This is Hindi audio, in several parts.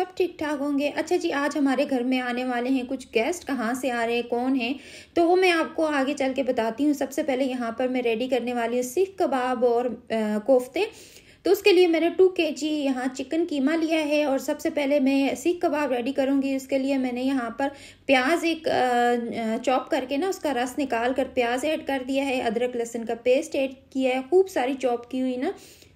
सब ठीक ठाक होंगे अच्छा जी आज हमारे घर में आने वाले हैं कुछ गेस्ट कहाँ से आ रहे हैं कौन हैं तो वो मैं आपको आगे चल के बताती हूँ सबसे पहले यहाँ पर मैं रेडी करने वाली हूँ सीख कबाब और कोफ्ते तो उसके लिए मैंने टू के जी यहाँ चिकन कीमा लिया है और सबसे पहले मैं सीख कबाब रेडी करूँगी उसके लिए मैंने यहाँ पर प्याज एक चॉप करके ना उसका रस निकाल कर प्याज ऐड कर दिया है अदरक लहसुन का पेस्ट ऐड किया है खूब सारी चॉप की हुई ना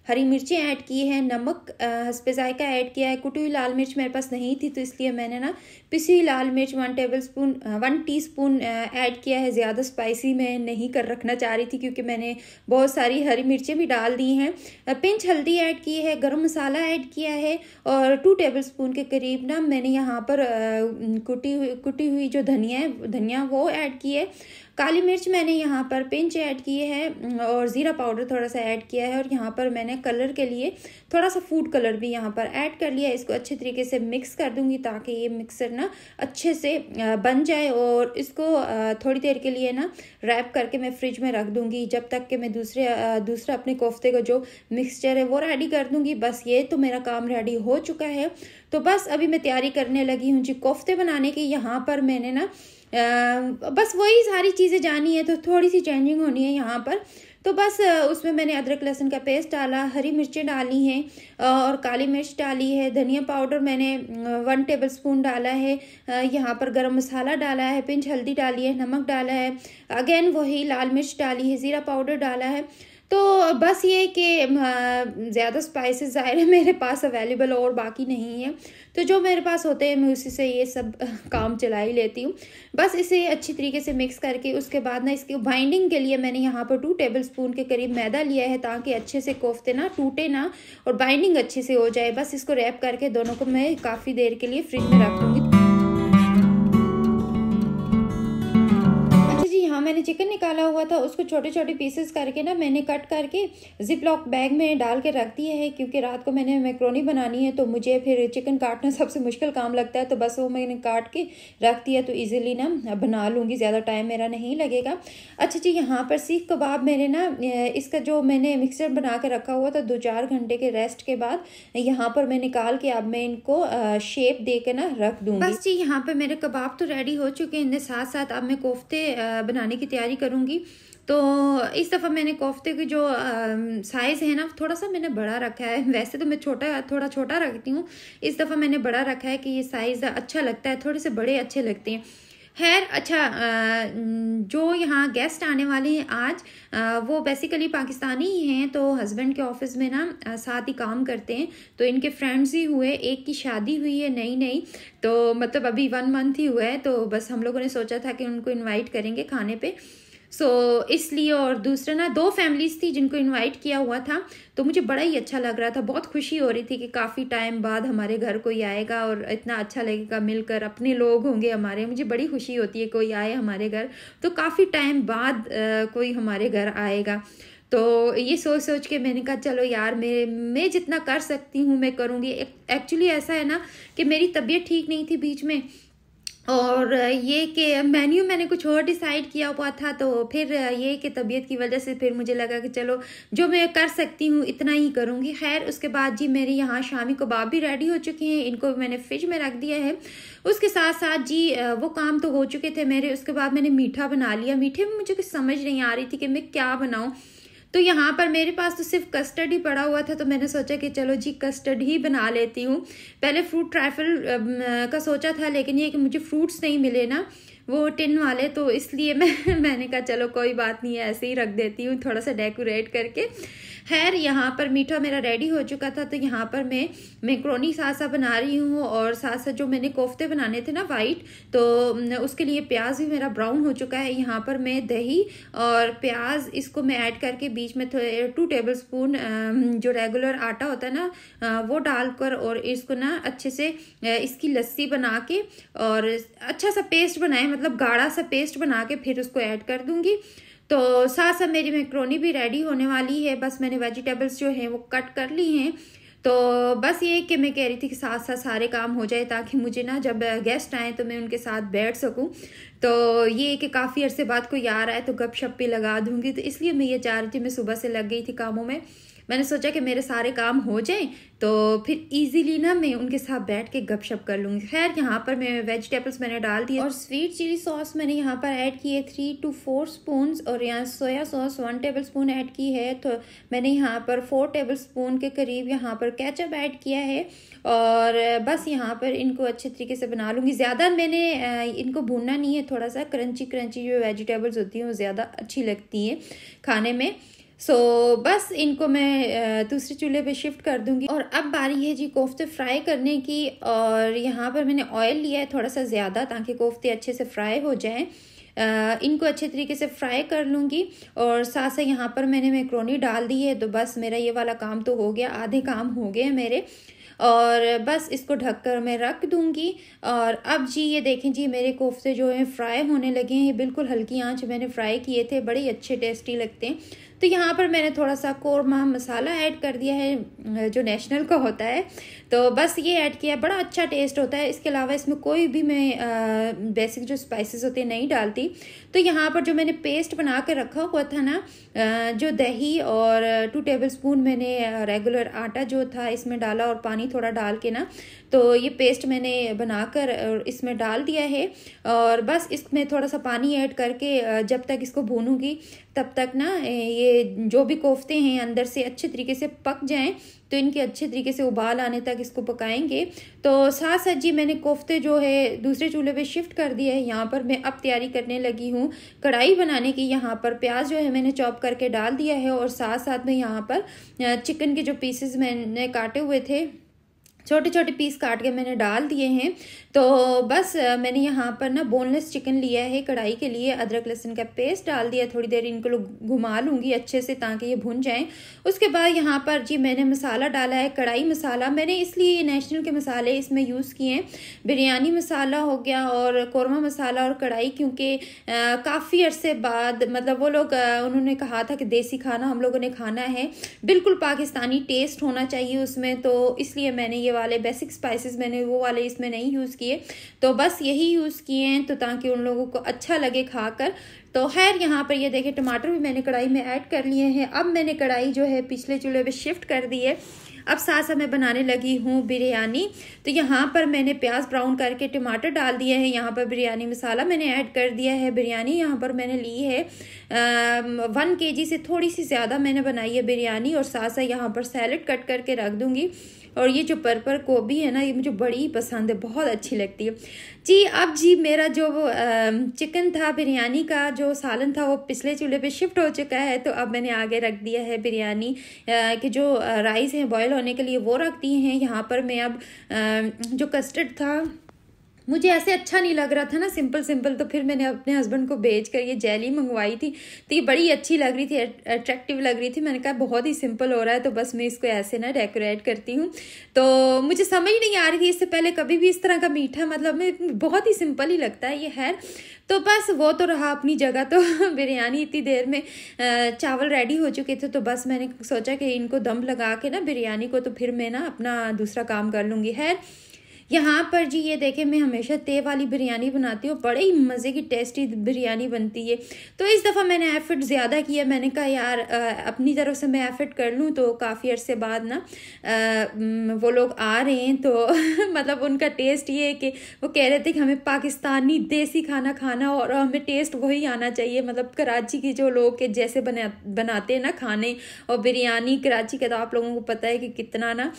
हरी मिर्ची ऐड की है नमक हंसपे जायका ऐड किया है कुटी हुई लाल मिर्च मेरे पास नहीं थी तो इसलिए मैंने ना पिसी हुई लाल मिर्च one tablespoon one teaspoon add किया है ज़्यादा स्पाइसी मैं नहीं कर रखना चाह रही थी क्योंकि मैंने बहुत सारी हरी मिर्चें भी डाल दी हैं पिंच हल्दी ऐड की है गर्म मसाला ऐड किया है और टू टेबल स्पून के करीब ना मैंने यहाँ पर कुटी हुई कुटी हुई जो धनिया है धनिया वो ऐड की है काली मिर्च मैंने यहाँ पर पिंच ऐड की है और ज़ीरा पाउडर थोड़ा सा ऐड किया है और यहाँ पर मैंने मैंने कलर के लिए थोड़ा सा फूड कलर भी यहाँ पर ऐड कर लिया इसको अच्छे तरीके से मिक्स कर दूंगी ताकि ये मिक्सर ना अच्छे से बन जाए और इसको थोड़ी देर के लिए ना रैप करके मैं फ्रिज में रख दूंगी जब तक कि मैं दूसरे दूसरा अपने कोफ्ते का जो मिक्सचर है वो रेडी कर दूंगी बस ये तो मेरा काम रेडी हो चुका है तो बस अभी मैं तैयारी करने लगी हूँ जी कोफ्ते बनाने की यहाँ पर मैंने ना बस वही सारी चीज़ें जानी है तो थोड़ी सी चेंजिंग होनी है यहाँ पर तो बस उसमें मैंने अदरक लहसुन का पेस्ट डाला हरी मिर्चें डाली हैं और काली मिर्च डाली है धनिया पाउडर मैंने वन टेबल स्पून डाला है यहाँ पर गरम मसाला डाला है पिंच हल्दी डाली है नमक डाला है अगेन वही लाल मिर्च डाली है ज़ीरा पाउडर डाला है तो बस ये कि ज़्यादा स्पाइसेस ज़ाहिर है मेरे पास अवेलेबल और बाकी नहीं है तो जो मेरे पास होते हैं मैं उसी से ये सब काम चला ही लेती हूँ बस इसे अच्छी तरीके से मिक्स करके उसके बाद ना इसके बाइंडिंग के लिए मैंने यहाँ पर टू टेबल स्पून के करीब मैदा लिया है ताकि अच्छे से कोफ्ते ना टूटे ना और बाइंडिंग अच्छे से हो जाए बस इसको रैप करके दोनों को मैं काफ़ी देर के लिए फ्रिज में रख दूँगी मैंने चिकन निकाला हुआ था उसको छोटे छोटे पीसेस करके ना मैंने कट करके जिप लॉक बैग में डाल के रख दिया है क्योंकि रात को मैंने मैक्रोनी बनानी है तो मुझे फिर चिकन काटना सबसे मुश्किल काम लगता है तो बस वो मैंने काट के रख दिया तो ईजिली ना बना लूँगी ज़्यादा टाइम मेरा नहीं लगेगा अच्छा जी यहाँ पर सीख कबाब मेरे ना इसका जो मैंने मिक्सर बना के रखा हुआ था दो चार घंटे के रेस्ट के बाद यहाँ पर मैं निकाल के अब मैं इनको शेप दे ना रख दूँगी बस जी यहाँ पर मेरे कबाब तो रेडी हो चुके हैं इनके साथ साथ अब मैं कोफ्ते बनाने की की तैयारी करूँगी तो इस दफ़ा मैंने कोफ्ते की जो साइज़ है ना थोड़ा सा मैंने बड़ा रखा है वैसे तो मैं छोटा थोड़ा छोटा रखती हूँ इस दफ़ा मैंने बड़ा रखा है कि ये साइज़ अच्छा लगता है थोड़े से बड़े अच्छे लगते हैं खैर अच्छा जो यहाँ गेस्ट आने वाले हैं आज वो बेसिकली पाकिस्तानी ही हैं तो हस्बैंड के ऑफिस में ना साथ ही काम करते हैं तो इनके फ्रेंड्स ही हुए एक की शादी हुई है नई नई तो मतलब अभी वन मंथ ही हुआ है तो बस हम लोगों ने सोचा था कि उनको इनवाइट करेंगे खाने पर सो so, इसलिए और दूसरा ना दो फैमिलीज़ थी जिनको इनवाइट किया हुआ था तो मुझे बड़ा ही अच्छा लग रहा था बहुत खुशी हो रही थी कि काफ़ी टाइम बाद हमारे घर कोई आएगा और इतना अच्छा लगेगा मिलकर अपने लोग होंगे हमारे मुझे बड़ी खुशी होती है कोई आए हमारे घर तो काफ़ी टाइम बाद आ, कोई हमारे घर आएगा तो ये सोच सोच के मैंने कहा चलो यार मैं मैं जितना कर सकती हूँ मैं करूँगी एक्चुअली ऐसा है ना कि मेरी तबीयत ठीक नहीं थी बीच में और ये कि मेन्यू मैंने कुछ और डिसाइड किया हुआ था तो फिर ये कि तबीयत की वजह से फिर मुझे लगा कि चलो जो मैं कर सकती हूँ इतना ही करूँगी खैर उसके बाद जी मेरे यहाँ शामी कबाब भी रेडी हो चुके हैं इनको मैंने फ्रिज में रख दिया है उसके साथ साथ जी वो काम तो हो चुके थे मेरे उसके बाद मैंने मीठा बना लिया मीठे में मुझे कुछ समझ नहीं आ रही थी कि मैं क्या बनाऊँ तो यहाँ पर मेरे पास तो सिर्फ कस्टर्ड ही पड़ा हुआ था तो मैंने सोचा कि चलो जी कस्टर्ड ही बना लेती हूँ पहले फ्रूट ट्राइफल का सोचा था लेकिन ये कि मुझे फ्रूट्स नहीं मिले ना वो टिन वाले तो इसलिए मैं मैंने कहा चलो कोई बात नहीं है ऐसे ही रख देती हूँ थोड़ा सा डेकोरेट करके खैर यहाँ पर मीठा मेरा रेडी हो चुका था तो यहाँ पर मैं मैक्रोनी सासा बना रही हूँ और साथ साथ जो मैंने कोफ्ते बनाने थे ना वाइट तो उसके लिए प्याज भी मेरा ब्राउन हो चुका है यहाँ पर मैं दही और प्याज इसको मैं ऐड करके बीच में थोड़े टू टेबल स्पून जो रेगुलर आटा होता है ना वो डालकर और इसको ना अच्छे से इसकी लस्सी बना के और अच्छा सा पेस्ट बनाए मतलब गाढ़ा सा पेस्ट बना के फिर उसको ऐड कर दूँगी तो साथ साथ मेरी मैक्रोनी भी रेडी होने वाली है बस मैंने वेजिटेबल्स जो हैं वो कट कर ली हैं तो बस ये कि मैं कह रही थी कि साथ साथ सारे काम हो जाए ताकि मुझे ना जब गेस्ट आए तो मैं उनके साथ बैठ सकूं तो ये कि काफ़ी अरसे बाद कोई आ रहा है तो गपशप भी लगा दूंगी तो इसलिए मैं ये चाह रही थी मैं सुबह से लग गई थी कामों में मैंने सोचा कि मेरे सारे काम हो जाएं तो फिर इजीली ना मैं उनके साथ बैठ के गपशप कर लूँगी खैर यहाँ पर मैं वेजिटेबल्स मैंने डाल दिए और स्वीट चिली सॉस मैंने यहाँ पर ऐड की है थ्री टू फोर स्पून और यहाँ soya sauce one tablespoon add की है तो मैंने यहाँ पर फोर टेबल स्पून के करीब यहाँ पर कैचअप ऐड किया है और बस यहाँ पर इनको अच्छे तरीके से बना लूँगी ज़्यादा मैंने इनको भूनना नहीं है थोड़ा सा क्रंची क्रंची जो वेजिटेबल्स होती हैं वो ज़्यादा अच्छी लगती हैं खाने में सो so, बस इनको मैं दूसरे चूल्हे पे शिफ्ट कर दूंगी और अब बारी है जी कोफ्ते फ्राई करने की और यहाँ पर मैंने ऑयल लिया है थोड़ा सा ज़्यादा ताकि कोफ्ते अच्छे से फ्राई हो जाएं इनको अच्छे तरीके से फ्राई कर लूँगी और साथ साथ यहाँ पर मैंने मैक्रोनी डाल दी है तो बस मेरा ये वाला काम तो हो गया आधे काम हो गए मेरे और बस इसको ढककर मैं रख दूंगी और अब जी ये देखें जी मेरे कोफ्ते जो हैं फ्राई होने लगे हैं ये बिल्कुल हल्की आंच मैंने फ्राई किए थे बड़े अच्छे टेस्टी लगते हैं तो यहाँ पर मैंने थोड़ा सा कोरमा मसाला ऐड कर दिया है जो नेशनल का होता है तो बस ये ऐड किया बड़ा अच्छा टेस्ट होता है इसके अलावा इसमें कोई भी मैं बेसिक जो स्पाइसेस होते हैं नहीं डालती तो यहाँ पर जो मैंने पेस्ट बना कर रखा हुआ था ना जो दही और टू टेबल स्पून मैंने रेगुलर आटा जो था इसमें डाला और पानी थोड़ा डाल के ना तो ये पेस्ट मैंने बनाकर इसमें डाल दिया है और बस इसमें थोड़ा सा पानी ऐड करके जब तक इसको भूनूंगी तब तक ना ये जो भी कोफ्ते हैं अंदर से अच्छे तरीके से पक जाएं तो इनके अच्छे तरीके से उबाल आने तक इसको पकाएंगे तो साथ साथ जी मैंने कोफ्ते जो है दूसरे चूल्हे पे शिफ्ट कर दिया है यहाँ पर मैं अब तैयारी करने लगी हूँ कढ़ाई बनाने की यहाँ पर प्याज जो है मैंने चॉप करके डाल दिया है और साथ साथ में यहाँ पर चिकन के जो पीसेज मैंने काटे हुए थे छोटे छोटे पीस काट के मैंने डाल दिए हैं तो बस मैंने यहाँ पर ना बोनलेस चिकन लिया है कढ़ाई के लिए अदरक लहसुन का पेस्ट डाल दिया थोड़ी देर इनको लोग घुमा लूँगी अच्छे से ताकि ये भुन जाएं उसके बाद यहाँ पर जी मैंने मसाला डाला है कढ़ाई मसाला मैंने इसलिए नेशनल के मसाले इसमें यूज़ किए हैं बिरयानी मसाला हो गया और कौरमा मसाला और कढ़ाई क्योंकि काफ़ी अरसे बाद मतलब वो लोग उन्होंने कहा था कि देसी खाना हम लोगों ने खाना है बिल्कुल पाकिस्तानी टेस्ट होना चाहिए उसमें तो इसलिए मैंने ये वाले बेसिक स्पाइसेस मैंने वो वाले इसमें नहीं यूज़ किए तो बस यही यूज़ किए हैं तो ताकि उन लोगों को अच्छा लगे खाकर तो खैर यहाँ पर ये देखे टमाटर भी मैंने कढ़ाई में ऐड कर लिए हैं अब मैंने कढ़ाई जो है पिछले चूल्हे पर शिफ्ट कर दी है अब साथ साथ मैं बनाने लगी हूँ बिरयानी तो यहाँ पर मैंने प्याज ब्राउन करके टमाटर डाल दिए हैं यहाँ पर बिरयानी मसाला मैंने ऐड कर दिया है बिरयानी यहाँ पर मैंने ली है आ, वन के जी से थोड़ी सी ज़्यादा मैंने बनाई है बिरयानी और साथ साथ यहाँ पर सैलड कट करके रख दूँगी और ये जो पर्पल गोभी है ना ये मुझे बड़ी पसंद है बहुत अच्छी लगती है जी अब जी मेरा जो चिकन था बिरयानी का जो सालन था वो पिछले चूल्हे पे शिफ्ट हो चुका है तो अब मैंने आगे रख दिया है बिरयानी के जो राइस हैं बॉयल होने के लिए वो रख दिए हैं यहाँ पर मैं अब जो कस्टर्ड था मुझे ऐसे अच्छा नहीं लग रहा था ना सिंपल सिंपल तो फिर मैंने अपने हस्बैंड को भेज कर ये जेली मंगवाई थी तो ये बड़ी अच्छी लग रही थी अट्रैक्टिव लग रही थी मैंने कहा बहुत ही सिंपल हो रहा है तो बस मैं इसको ऐसे ना डेकोरेट करती हूँ तो मुझे समझ नहीं आ रही थी इससे पहले कभी भी इस तरह का मीठा मतलब मैं बहुत ही सिंपल ही लगता है ये हेयर तो बस वो तो रहा अपनी जगह तो बिरयानी इतनी देर में चावल रेडी हो चुके थे तो बस मैंने सोचा कि इनको दम लगा के ना बिरयानी को तो फिर मैं ना अपना दूसरा काम कर लूँगी हेयर यहाँ पर जी ये देखें मैं हमेशा ते वाली बिरयानी बनाती हूँ बड़े ही मज़े की टेस्टी बिरयानी बनती है तो इस दफ़ा मैंने एफर्ट ज़्यादा किया मैंने कहा यार अपनी तरफ से मैं एफर्ट कर लूँ तो काफ़ी अरसे बाद ना आ, वो लोग आ रहे हैं तो मतलब उनका टेस्ट ये है कि वो कह रहे थे कि हमें पाकिस्तानी देसी खाना खाना और हमें टेस्ट वही आना चाहिए मतलब कराची की जो लोग के जैसे बना बनाते हैं ना खाने और बिरयानी कराची का तो आप लोगों को पता है कि कितना ना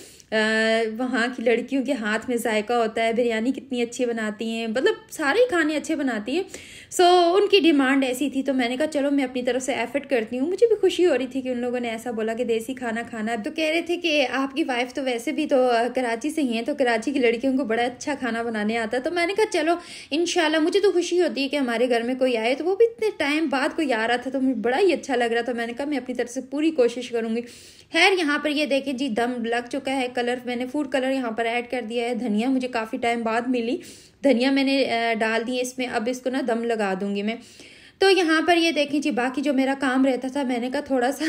वहाँ की लड़कियों के हाथ में ज़ाय जायका होता है बिरयानी कितनी अच्छी बनाती हैं मतलब सारे खाने अच्छे बनाती हैं सो so, उनकी डिमांड ऐसी थी तो मैंने कहा चलो मैं अपनी तरफ से एफर्ट करती हूँ मुझे भी खुशी हो रही थी कि उन लोगों ने ऐसा बोला कि देसी खाना खाना तो कह रहे थे कि आपकी वाइफ तो वैसे भी तो कराची से ही है तो कराची की लड़कियों को बड़ा अच्छा खाना बनाने आता तो मैंने कहा चलो इन मुझे तो खुशी होती है कि हमारे घर में कोई आए तो वो भी इतने टाइम बाद कोई आ रहा था तो मुझे बड़ा ही अच्छा लग रहा था मैंने कहा मैं अपनी तरफ से पूरी कोशिश करूँगी खैर यहाँ पर ये देखें जी दम लग चुका है कलर मैंने फूड कलर यहाँ पर ऐड कर दिया है धनिया धनिया मुझे काफ़ी टाइम बाद मिली धनिया मैंने डाल दी इसमें अब इसको ना दम लगा दूंगी मैं तो यहाँ पर ये देखें जी बाकी जो मेरा काम रहता था मैंने कहा थोड़ा सा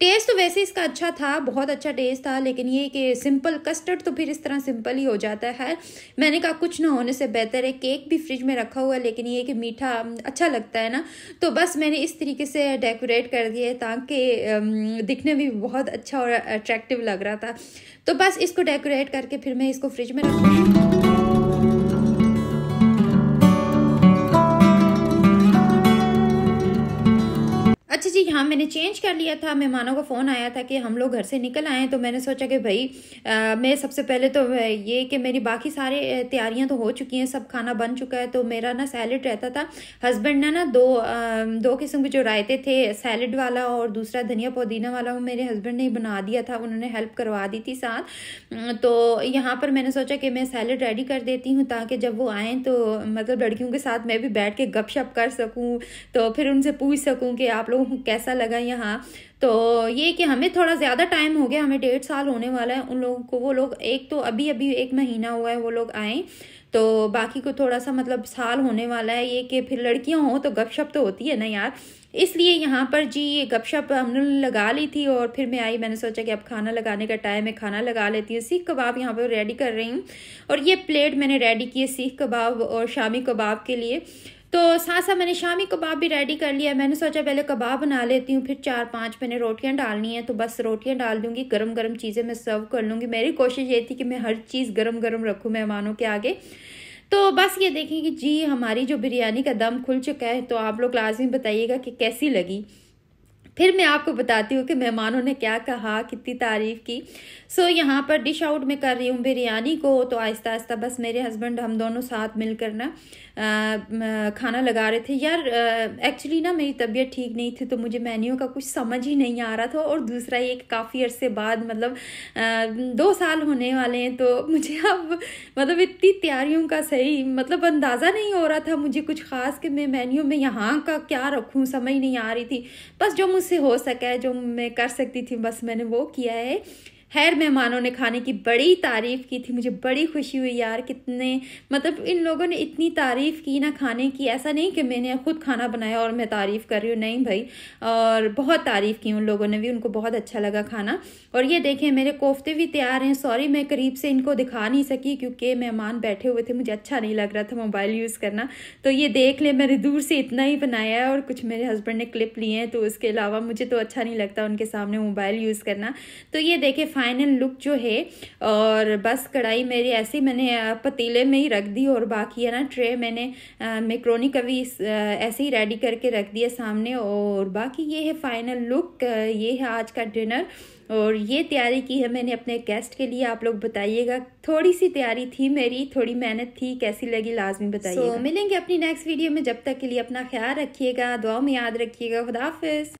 टेस्ट तो वैसे इसका अच्छा था बहुत अच्छा टेस्ट था लेकिन ये कि सिंपल कस्टर्ड तो फिर इस तरह सिंपल ही हो जाता है मैंने कहा कुछ ना होने से बेहतर है केक भी फ्रिज में रखा हुआ है लेकिन ये कि मीठा अच्छा लगता है ना तो बस मैंने इस तरीके से डेकोरेट कर दिया है ताकि दिखने भी बहुत अच्छा और अट्रैक्टिव लग रहा था तो बस इसको डेकोरेट करके फिर मैं इसको फ्रिज में रखूँगी हाँ मैंने चेंज कर लिया था मेहमानों का फ़ोन आया था कि हम लोग घर से निकल आए तो मैंने सोचा कि भाई आ, मैं सबसे पहले तो ये कि मेरी बाकी सारे तैयारियां तो हो चुकी हैं सब खाना बन चुका है तो मेरा ना सैलड रहता था हस्बैंड ने ना दो आ, दो किस्म के जो रायते थे सैलड वाला और दूसरा धनिया पुदीना वाला वो मेरे हस्बैंड ने बना दिया था उन्होंने हेल्प करवा दी थी साथ तो यहाँ पर मैंने सोचा कि मैं सैलड रेडी कर देती हूँ ताकि जब वो आएँ तो मतलब लड़कियों के साथ मैं भी बैठ के गपशप कर सकूँ तो फिर उनसे पूछ सकूँ कि आप लोगों को कैसे ऐसा लगा यहाँ तो ये कि हमें थोड़ा ज़्यादा टाइम हो गया हमें डेढ़ साल होने वाला है उन लोगों को वो लोग एक तो अभी अभी एक महीना हुआ है वो लोग आए तो बाकी को थोड़ा सा मतलब साल होने वाला है ये कि फिर लड़कियाँ हों तो गपशप तो होती है ना यार इसलिए यहाँ पर जी ये गपशप हमने लगा ली थी और फिर मैं आई मैंने सोचा कि अब खाना लगाने का टाइम है खाना लगा लेती हूँ सीख कबाब यहाँ पर रेडी कर रही हूँ और ये प्लेट मैंने रेडी की है सीख कबाब और शामी कबाब के लिए तो साथ साथ मैंने शामी कबाब भी रेडी कर लिया मैंने सोचा पहले कबाब बना लेती हूँ फिर चार पाँच मैंने रोटियाँ डालनी है तो बस रोटियाँ डाल दूँगी गरम गरम चीज़ें मैं सर्व कर लूँगी मेरी कोशिश ये थी कि मैं हर चीज़ गरम गरम रखूँ मेहमानों के आगे तो बस ये देखें कि जी हमारी जो बिरयानी का दम खुल चुका है तो आप लोग लाजमी बताइएगा कि कैसी लगी फिर मैं आपको बताती हूँ कि मेहमानों ने क्या कहा कितनी तारीफ़ की सो so, यहाँ पर डिश आउट मैं कर रही हूँ बिरयानी को तो आहिस्ता आहिस्ता बस मेरे हस्बैंड हम दोनों साथ मिलकर ना खाना लगा रहे थे यार एक्चुअली ना मेरी तबीयत ठीक नहीं थी तो मुझे मेन्यू का कुछ समझ ही नहीं आ रहा था और दूसरा ये काफ़ी अरसे बाद मतलब दो साल होने वाले हैं तो मुझे अब मतलब इतनी तैयारियों का सही मतलब अंदाज़ा नहीं हो रहा था मुझे कुछ ख़ास कि मैं मेन्यू में यहाँ का क्या रखूँ समझ नहीं आ रही थी बस जो मुझसे हो सका है जो मैं कर सकती थी बस मैंने वो किया है खैर मेहमानों ने खाने की बड़ी तारीफ़ की थी मुझे बड़ी खुशी हुई यार कितने मतलब इन लोगों ने इतनी तारीफ़ की ना खाने की ऐसा नहीं कि मैंने खुद खाना बनाया और मैं तारीफ़ कर रही हूँ नहीं भाई और बहुत तारीफ़ की उन लोगों ने भी उनको बहुत अच्छा लगा खाना और ये देखें मेरे कोफ्ते भी तैयार हैं सॉरी मैं करीब से इनको दिखा नहीं सकी क्योंकि मेहमान बैठे हुए थे मुझे अच्छा नहीं लग रहा था मोबाइल यूज़ करना तो ये देख लें मैंने दूर से इतना ही बनाया है और कुछ मेरे हस्बैंड ने क्लिप लिए हैं तो उसके अलावा मुझे तो अच्छा नहीं लगता उनके सामने मोबाइल यूज़ करना तो ये देखें फाइनल लुक जो है और बस कढ़ाई मेरी ऐसी मैंने पतीले में ही रख दी और बाकी है ना ट्रे मैंने मेक्रोनी कभी ऐसे ही रेडी करके रख दिया सामने और बाकी ये है फाइनल लुक ये है आज का डिनर और ये तैयारी की है मैंने अपने गेस्ट के लिए आप लोग बताइएगा थोड़ी सी तैयारी थी मेरी थोड़ी मेहनत थी कैसी लगी लाजमी बताइए so, मिलेंगे अपनी नेक्स्ट वीडियो में जब तक के लिए अपना ख्याल रखिएगा दुआ में याद रखिएगा खुदाफिज